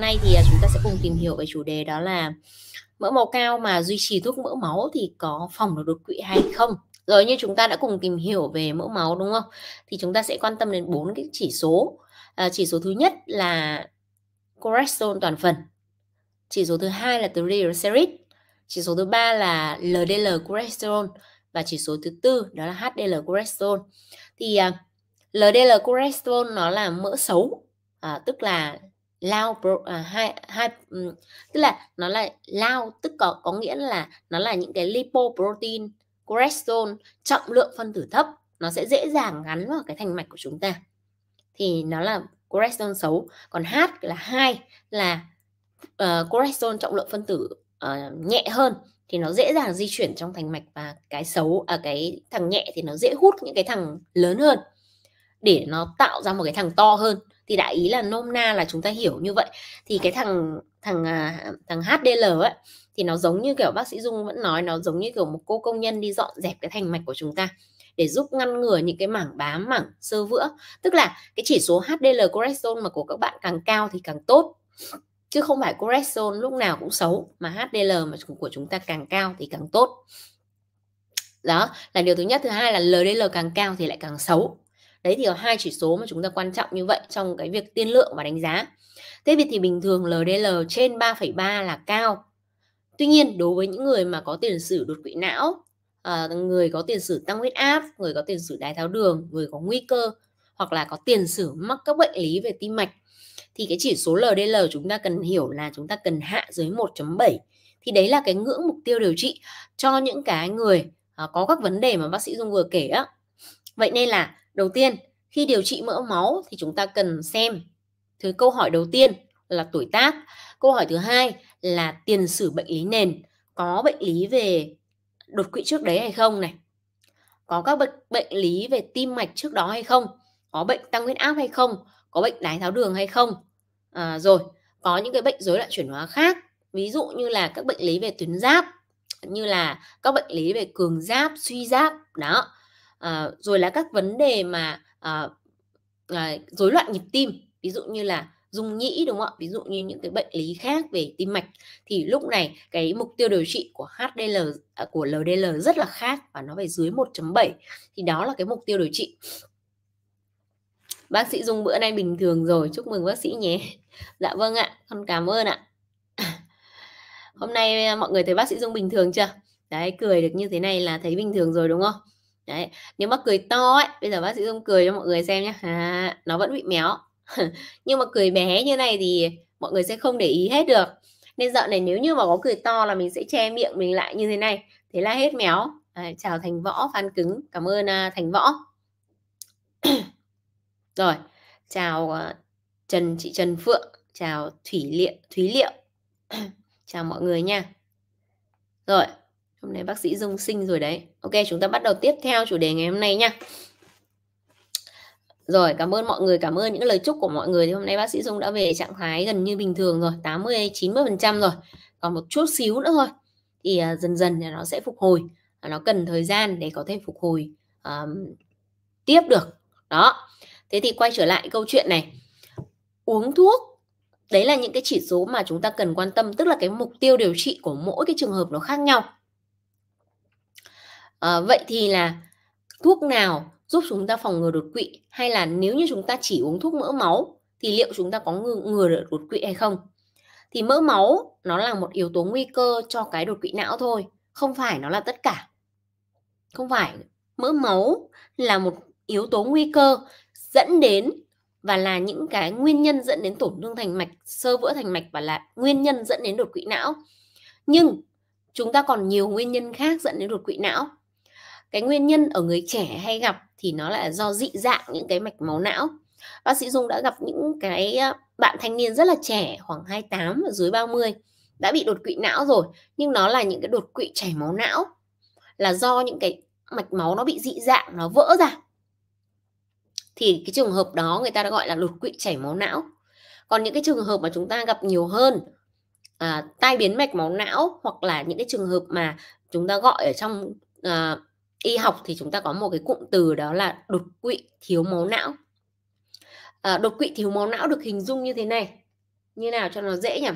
nay thì à, chúng ta sẽ cùng tìm hiểu về chủ đề đó là mỡ máu cao mà duy trì thuốc mỡ máu thì có phòng được đột quỵ hay không. Rồi như chúng ta đã cùng tìm hiểu về mỡ máu đúng không? Thì chúng ta sẽ quan tâm đến bốn cái chỉ số. À, chỉ số thứ nhất là cholesterol toàn phần. Chỉ số thứ hai là triglycerid. Chỉ số thứ ba là LDL cholesterol và chỉ số thứ tư đó là HDL cholesterol. Thì à, LDL cholesterol nó là mỡ xấu, à, tức là lao à, hai hai um, tức là nó là lao tức có có nghĩa là nó là những cái lipoprotein cholesterol trọng lượng phân tử thấp nó sẽ dễ dàng gắn vào cái thành mạch của chúng ta thì nó là cholesterol xấu còn H là hai là uh, cholesterol trọng lượng phân tử uh, nhẹ hơn thì nó dễ dàng di chuyển trong thành mạch và cái xấu ở à, cái thằng nhẹ thì nó dễ hút những cái thằng lớn hơn để nó tạo ra một cái thằng to hơn thì đại ý là nôm na là chúng ta hiểu như vậy thì cái thằng thằng à, thằng HDL ấy thì nó giống như kiểu bác sĩ Dung vẫn nói nó giống như kiểu một cô công nhân đi dọn dẹp cái thành mạch của chúng ta để giúp ngăn ngừa những cái mảng bám mảng sơ vữa tức là cái chỉ số HDL cholesterol mà của các bạn càng cao thì càng tốt chứ không phải cholesterol lúc nào cũng xấu mà HDL mà của chúng ta càng cao thì càng tốt đó là điều thứ nhất thứ hai là LDL càng cao thì lại càng xấu đấy thì có hai chỉ số mà chúng ta quan trọng như vậy trong cái việc tiên lượng và đánh giá thế thì thì bình thường LDL trên 3,3 là cao tuy nhiên đối với những người mà có tiền sử đột quỵ não ờ, người có tiền sử tăng huyết áp người có tiền sử đái tháo đường người có nguy cơ hoặc là có tiền sử mắc các bệnh lý về tim mạch thì cái chỉ số LDL chúng ta cần hiểu là chúng ta cần hạ dưới 1.7 thì đấy là cái ngưỡng mục tiêu điều trị cho những cái người ờ, có các vấn đề mà bác sĩ Dung vừa kể á. Vậy nên là Đầu tiên, khi điều trị mỡ máu thì chúng ta cần xem thứ câu hỏi đầu tiên là tuổi tác, câu hỏi thứ hai là tiền sử bệnh lý nền, có bệnh lý về đột quỵ trước đấy hay không này. Có các bệnh bệnh lý về tim mạch trước đó hay không? Có bệnh tăng huyết áp hay không? Có bệnh đái tháo đường hay không? À, rồi, có những cái bệnh rối loạn chuyển hóa khác, ví dụ như là các bệnh lý về tuyến giáp, như là các bệnh lý về cường giáp, suy giáp, đó à, rồi là các vấn đề mà à, à, rối loạn nhịp tim ví dụ như là dung nhĩ đúng không ạ ví dụ như những cái bệnh lý khác về tim mạch thì lúc này cái mục tiêu điều trị của HDL à, của LDL rất là khác và nó phải dưới 1.7 thì đó là cái mục tiêu điều trị bác sĩ dùng bữa nay bình thường rồi chúc mừng bác sĩ nhé dạ vâng ạ con cảm ơn ạ hôm nay à, mọi người thấy bác sĩ dung bình thường chưa đấy cười được như thế này là thấy bình thường rồi đúng không đấy nếu mà cười to ấy bây giờ bác sĩ dung cười cho mọi người xem nhé à, nó vẫn bị méo nhưng mà cười bé như này thì mọi người sẽ không để ý hết được nên dạo này nếu như mà có cười to là mình sẽ che miệng mình lại như thế này thế là hết méo à, chào thành võ phan cứng cảm ơn à, thành võ rồi chào à, trần chị trần phượng chào thủy liệu thúy liệu chào mọi người nha rồi hôm nay bác sĩ Dung sinh rồi đấy ok chúng ta bắt đầu tiếp theo chủ đề ngày hôm nay nha rồi cảm ơn mọi người cảm ơn những lời chúc của mọi người thì hôm nay bác sĩ Dung đã về trạng thái gần như bình thường rồi 80 90 phần trăm rồi còn một chút xíu nữa thôi thì uh, dần dần thì nó sẽ phục hồi à, nó cần thời gian để có thể phục hồi um, tiếp được đó thế thì quay trở lại câu chuyện này uống thuốc đấy là những cái chỉ số mà chúng ta cần quan tâm tức là cái mục tiêu điều trị của mỗi cái trường hợp nó khác nhau à, vậy thì là thuốc nào giúp chúng ta phòng ngừa đột quỵ hay là nếu như chúng ta chỉ uống thuốc mỡ máu thì liệu chúng ta có ngừa, ngừa được đột quỵ hay không thì mỡ máu nó là một yếu tố nguy cơ cho cái đột quỵ não thôi không phải nó là tất cả không phải mỡ máu là một yếu tố nguy cơ dẫn đến và là những cái nguyên nhân dẫn đến tổn thương thành mạch sơ vữa thành mạch và là nguyên nhân dẫn đến đột quỵ não nhưng chúng ta còn nhiều nguyên nhân khác dẫn đến đột quỵ não cái nguyên nhân ở người trẻ hay gặp thì nó là do dị dạng những cái mạch máu não bác sĩ Dung đã gặp những cái bạn thanh niên rất là trẻ khoảng 28 và dưới 30 đã bị đột quỵ não rồi nhưng nó là những cái đột quỵ chảy máu não là do những cái mạch máu nó bị dị dạng nó vỡ ra thì cái trường hợp đó người ta đã gọi là đột quỵ chảy máu não còn những cái trường hợp mà chúng ta gặp nhiều hơn à, tai biến mạch máu não hoặc là những cái trường hợp mà chúng ta gọi ở trong à, y học thì chúng ta có một cái cụm từ đó là đột quỵ thiếu máu não à, đột quỵ thiếu máu não được hình dung như thế này như nào cho nó dễ nhỉ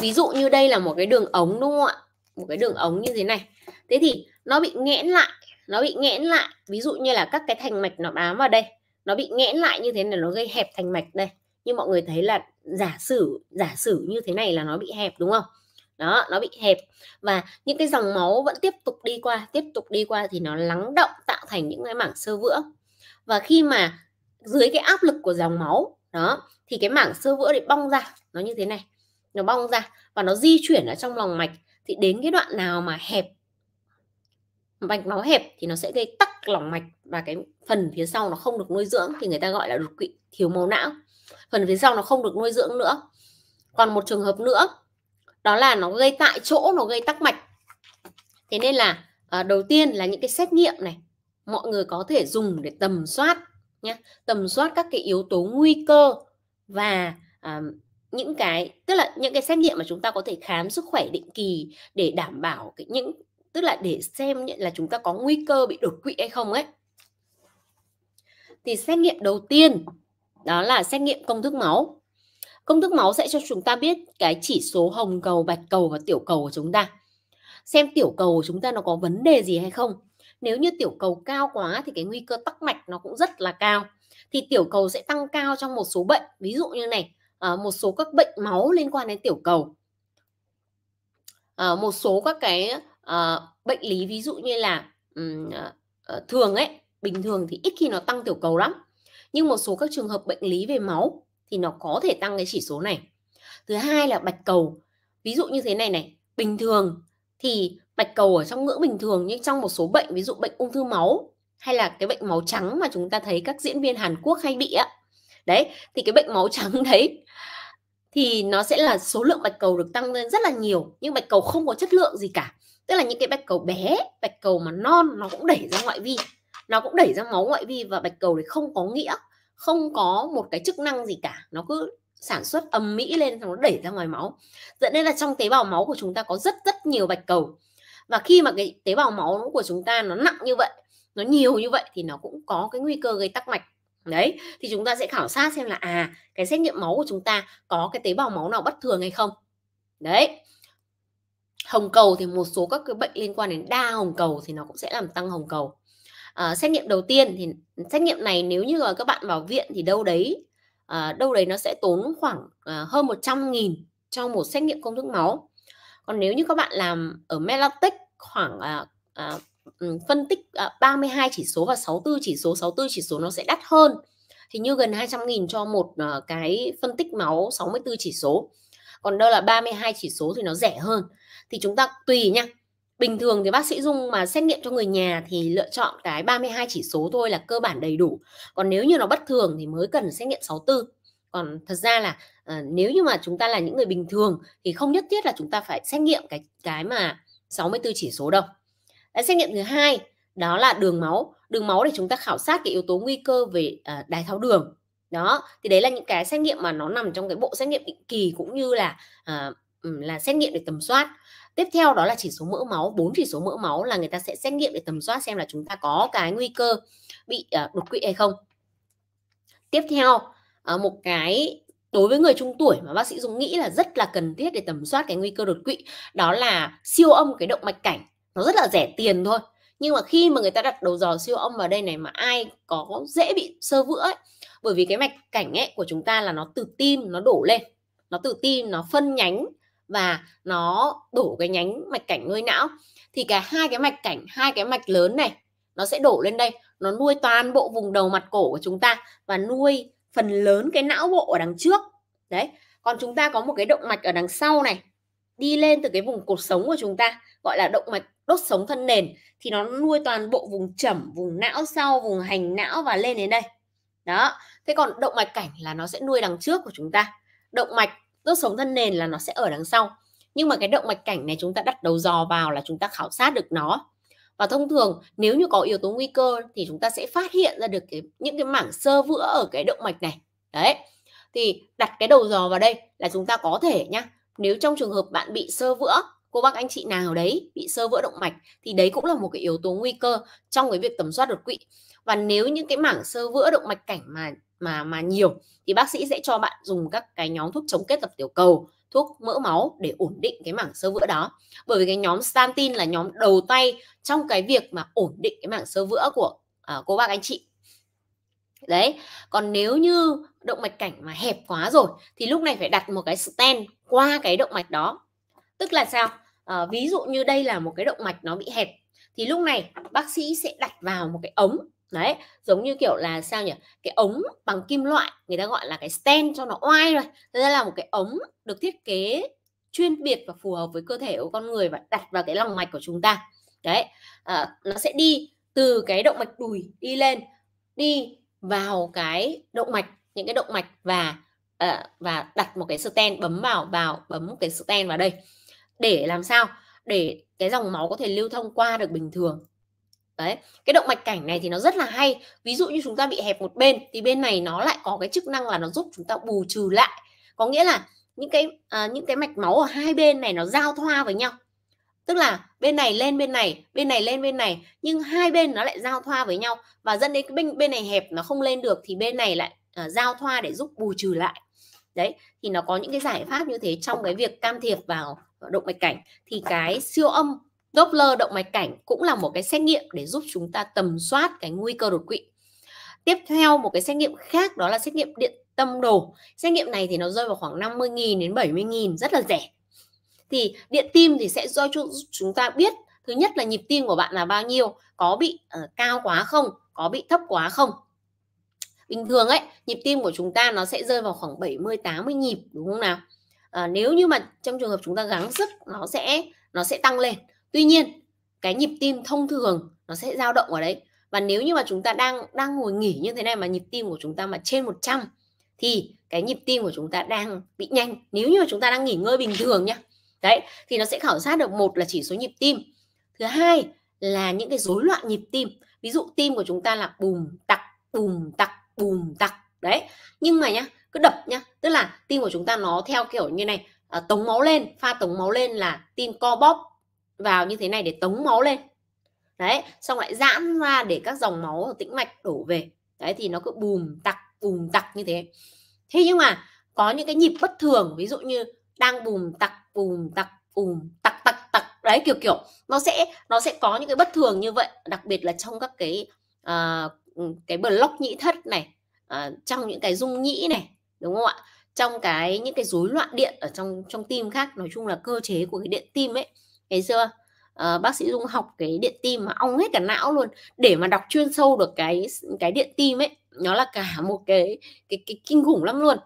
ví dụ như đây là một cái đường ống đúng không ạ một cái đường ống như thế này thế thì nó bị nghẽn lại nó bị nghẽn lại ví dụ như là các cái thành mạch nó bám vào đây nó bị nghẽn lại như thế này nó gây hẹp thành mạch đây như mọi người thấy là giả sử giả sử như thế này là nó bị hẹp đúng không đó nó bị hẹp và những cái dòng máu vẫn tiếp tục đi qua tiếp tục đi qua thì nó lắng động tạo thành những cái mảng sơ vữa và khi mà dưới cái áp lực của dòng máu đó thì cái mảng sơ vữa để bong ra nó như thế này nó bong ra và nó di chuyển ở trong lòng mạch thì đến cái đoạn nào mà hẹp mạch máu hẹp thì nó sẽ gây tắc lòng mạch và cái phần phía sau nó không được nuôi dưỡng thì người ta gọi là đột quỵ thiếu máu não phần phía sau nó không được nuôi dưỡng nữa còn một trường hợp nữa đó là nó gây tại chỗ nó gây tắc mạch thế nên là à, đầu tiên là những cái xét nghiệm này mọi người có thể dùng để tầm soát nhé tầm soát các cái yếu tố nguy cơ và à, những cái tức là những cái xét nghiệm mà chúng ta có thể khám sức khỏe định kỳ để đảm bảo cái, những tức là để xem là chúng ta có nguy cơ bị đột quỵ hay không ấy thì xét nghiệm đầu tiên đó là xét nghiệm công thức máu Công thức máu sẽ cho chúng ta biết cái chỉ số hồng cầu, bạch cầu và tiểu cầu của chúng ta. Xem tiểu cầu của chúng ta nó có vấn đề gì hay không. Nếu như tiểu cầu cao quá thì cái nguy cơ tắc mạch nó cũng rất là cao. Thì tiểu cầu sẽ tăng cao trong một số bệnh, ví dụ như này, ờ, một số các bệnh máu liên quan đến tiểu cầu. Ờ, một số các cái ờ, bệnh lý ví dụ như là thường ấy, bình thường thì ít khi nó tăng tiểu cầu lắm. Nhưng một số các trường hợp bệnh lý về máu thì nó có thể tăng cái chỉ số này thứ hai là bạch cầu ví dụ như thế này này bình thường thì bạch cầu ở trong ngưỡng bình thường nhưng trong một số bệnh ví dụ bệnh ung thư máu hay là cái bệnh máu trắng mà chúng ta thấy các diễn viên Hàn Quốc hay bị á đấy thì cái bệnh máu trắng đấy thì nó sẽ là số lượng bạch cầu được tăng lên rất là nhiều nhưng bạch cầu không có chất lượng gì cả tức là những cái bạch cầu bé bạch cầu mà non nó cũng đẩy ra ngoại vi nó cũng đẩy ra máu ngoại vi và bạch cầu thì không có nghĩa không có một cái chức năng gì cả nó cứ sản xuất âm mỹ lên xong nó đẩy ra ngoài máu dẫn đến là trong tế bào máu của chúng ta có rất rất nhiều bạch cầu và khi mà cái tế bào máu của chúng ta nó nặng như vậy nó nhiều như vậy thì nó cũng có cái nguy cơ gây tắc mạch đấy thì chúng ta sẽ khảo sát xem là à cái xét nghiệm máu của chúng ta có cái tế bào máu nào bất thường hay không đấy hồng cầu thì một số các cái bệnh liên quan đến đa hồng cầu thì nó cũng sẽ làm tăng hồng cầu à, xét nghiệm đầu tiên thì xét nghiệm này nếu như các bạn vào viện thì đâu đấy à, đâu đấy nó sẽ tốn khoảng à, hơn 100 nghìn cho một xét nghiệm công thức máu còn nếu như các bạn làm ở Melatech khoảng à, à, phân tích à, 32 chỉ số và 64 chỉ số 64 chỉ số nó sẽ đắt hơn thì như gần 200 nghìn cho một à, cái phân tích máu 64 chỉ số còn đâu là 32 chỉ số thì nó rẻ hơn thì chúng ta tùy nha bình thường thì bác sĩ Dung mà xét nghiệm cho người nhà thì lựa chọn cái 32 chỉ số thôi là cơ bản đầy đủ. Còn nếu như nó bất thường thì mới cần xét nghiệm 64. Còn thật ra là à, nếu như mà chúng ta là những người bình thường thì không nhất thiết là chúng ta phải xét nghiệm cái cái mà 64 chỉ số đâu. Đấy, xét nghiệm thứ hai đó là đường máu. Đường máu để chúng ta khảo sát cái yếu tố nguy cơ về à, đái tháo đường. Đó, thì đấy là những cái xét nghiệm mà nó nằm trong cái bộ xét nghiệm định kỳ cũng như là à, là xét nghiệm để tầm soát tiếp theo đó là chỉ số mỡ máu bốn chỉ số mỡ máu là người ta sẽ xét nghiệm để tầm soát xem là chúng ta có cái nguy cơ bị uh, đột quỵ hay không tiếp theo uh, một cái đối với người trung tuổi mà bác sĩ Dũng nghĩ là rất là cần thiết để tầm soát cái nguy cơ đột quỵ đó là siêu âm cái động mạch cảnh nó rất là rẻ tiền thôi nhưng mà khi mà người ta đặt đầu dò siêu âm vào đây này mà ai có dễ bị sơ vữa ấy, bởi vì cái mạch cảnh ấy của chúng ta là nó từ tim nó đổ lên nó từ tim nó phân nhánh và nó đổ cái nhánh mạch cảnh nuôi não thì cả hai cái mạch cảnh hai cái mạch lớn này nó sẽ đổ lên đây nó nuôi toàn bộ vùng đầu mặt cổ của chúng ta và nuôi phần lớn cái não bộ ở đằng trước đấy còn chúng ta có một cái động mạch ở đằng sau này đi lên từ cái vùng cột sống của chúng ta gọi là động mạch đốt sống thân nền thì nó nuôi toàn bộ vùng chẩm vùng não sau vùng hành não và lên đến đây đó thế còn động mạch cảnh là nó sẽ nuôi đằng trước của chúng ta động mạch đốt sống thân nền là nó sẽ ở đằng sau nhưng mà cái động mạch cảnh này chúng ta đặt đầu dò vào là chúng ta khảo sát được nó và thông thường nếu như có yếu tố nguy cơ thì chúng ta sẽ phát hiện ra được cái, những cái mảng sơ vữa ở cái động mạch này đấy thì đặt cái đầu dò vào đây là chúng ta có thể nhá nếu trong trường hợp bạn bị sơ vữa cô bác anh chị nào đấy bị sơ vữa động mạch thì đấy cũng là một cái yếu tố nguy cơ trong cái việc tầm soát đột quỵ và nếu những cái mảng sơ vữa động mạch cảnh mà mà mà nhiều thì bác sĩ sẽ cho bạn dùng các cái nhóm thuốc chống kết tập tiểu cầu thuốc mỡ máu để ổn định cái mảng sơ vữa đó bởi vì cái nhóm statin là nhóm đầu tay trong cái việc mà ổn định cái mảng sơ vữa của à, cô bác anh chị đấy còn nếu như động mạch cảnh mà hẹp quá rồi thì lúc này phải đặt một cái stent qua cái động mạch đó tức là sao à, ví dụ như đây là một cái động mạch nó bị hẹp thì lúc này bác sĩ sẽ đặt vào một cái ống đấy giống như kiểu là sao nhỉ cái ống bằng kim loại người ta gọi là cái stent cho nó oai rồi thế là một cái ống được thiết kế chuyên biệt và phù hợp với cơ thể của con người và đặt vào cái lòng mạch của chúng ta đấy à, nó sẽ đi từ cái động mạch đùi đi lên đi vào cái động mạch những cái động mạch và à, và đặt một cái stent bấm vào vào bấm một cái stent vào đây để làm sao để cái dòng máu có thể lưu thông qua được bình thường đấy cái động mạch cảnh này thì nó rất là hay ví dụ như chúng ta bị hẹp một bên thì bên này nó lại có cái chức năng là nó giúp chúng ta bù trừ lại có nghĩa là những cái à, những cái mạch máu ở hai bên này nó giao thoa với nhau tức là bên này lên bên này bên này lên bên này nhưng hai bên nó lại giao thoa với nhau và dẫn đến cái bên bên này hẹp nó không lên được thì bên này lại à, giao thoa để giúp bù trừ lại đấy thì nó có những cái giải pháp như thế trong cái việc can thiệp vào động mạch cảnh thì cái siêu âm Doppler động mạch cảnh cũng là một cái xét nghiệm để giúp chúng ta tầm soát cái nguy cơ đột quỵ. Tiếp theo một cái xét nghiệm khác đó là xét nghiệm điện tâm đồ. Xét nghiệm này thì nó rơi vào khoảng 50.000 đến 70.000 rất là rẻ. Thì điện tim thì sẽ do chúng ta biết thứ nhất là nhịp tim của bạn là bao nhiêu, có bị uh, cao quá không, có bị thấp quá không. Bình thường ấy, nhịp tim của chúng ta nó sẽ rơi vào khoảng 70 80 nhịp đúng không nào? À, nếu như mà trong trường hợp chúng ta gắng sức nó sẽ nó sẽ tăng lên tuy nhiên cái nhịp tim thông thường nó sẽ dao động ở đấy và nếu như mà chúng ta đang đang ngồi nghỉ như thế này mà nhịp tim của chúng ta mà trên 100 thì cái nhịp tim của chúng ta đang bị nhanh nếu như mà chúng ta đang nghỉ ngơi bình thường nhá đấy thì nó sẽ khảo sát được một là chỉ số nhịp tim thứ hai là những cái rối loạn nhịp tim ví dụ tim của chúng ta là bùm tặc bùm tặc bùm tặc đấy nhưng mà nhá cứ đập nhá tức là tim của chúng ta nó theo kiểu như này ờ, tống máu lên pha tống máu lên là tim co bóp vào như thế này để tống máu lên đấy xong lại giãn ra để các dòng máu ở tĩnh mạch đổ về đấy thì nó cứ bùm tặc bùm tặc như thế thế nhưng mà có những cái nhịp bất thường ví dụ như đang bùm tặc bùm tặc bùm tặc tặc tặc đấy kiểu kiểu nó sẽ nó sẽ có những cái bất thường như vậy đặc biệt là trong các cái uh, cái block nhĩ thất này uh, trong những cái dung nhĩ này đúng không ạ trong cái những cái rối loạn điện ở trong trong tim khác nói chung là cơ chế của cái điện tim ấy thấy chưa à, bác sĩ dung học cái điện tim mà ong hết cả não luôn để mà đọc chuyên sâu được cái cái điện tim ấy nó là cả một cái cái, cái kinh khủng lắm luôn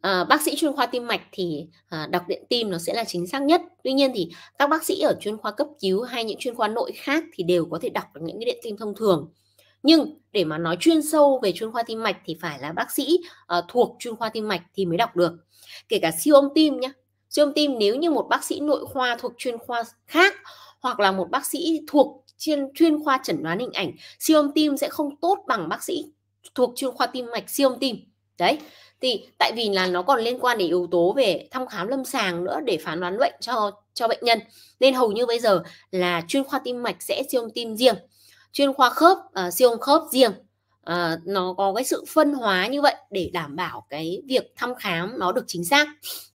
à, bác sĩ chuyên khoa tim mạch thì à, đọc điện tim nó sẽ là chính xác nhất tuy nhiên thì các bác sĩ ở chuyên khoa cấp cứu hay những chuyên khoa nội khác thì đều có thể đọc được những cái điện tim thông thường nhưng để mà nói chuyên sâu về chuyên khoa tim mạch thì phải là bác sĩ uh, thuộc chuyên khoa tim mạch thì mới đọc được kể cả siêu âm tim nhé siêu âm tim nếu như một bác sĩ nội khoa thuộc chuyên khoa khác hoặc là một bác sĩ thuộc chuyên chuyên khoa chẩn đoán hình ảnh siêu âm tim sẽ không tốt bằng bác sĩ thuộc chuyên khoa tim mạch siêu âm tim đấy thì tại vì là nó còn liên quan đến yếu tố về thăm khám lâm sàng nữa để phán đoán bệnh cho cho bệnh nhân nên hầu như bây giờ là chuyên khoa tim mạch sẽ siêu âm tim riêng chuyên khoa khớp uh, siêu âm khớp riêng uh, nó có cái sự phân hóa như vậy để đảm bảo cái việc thăm khám nó được chính xác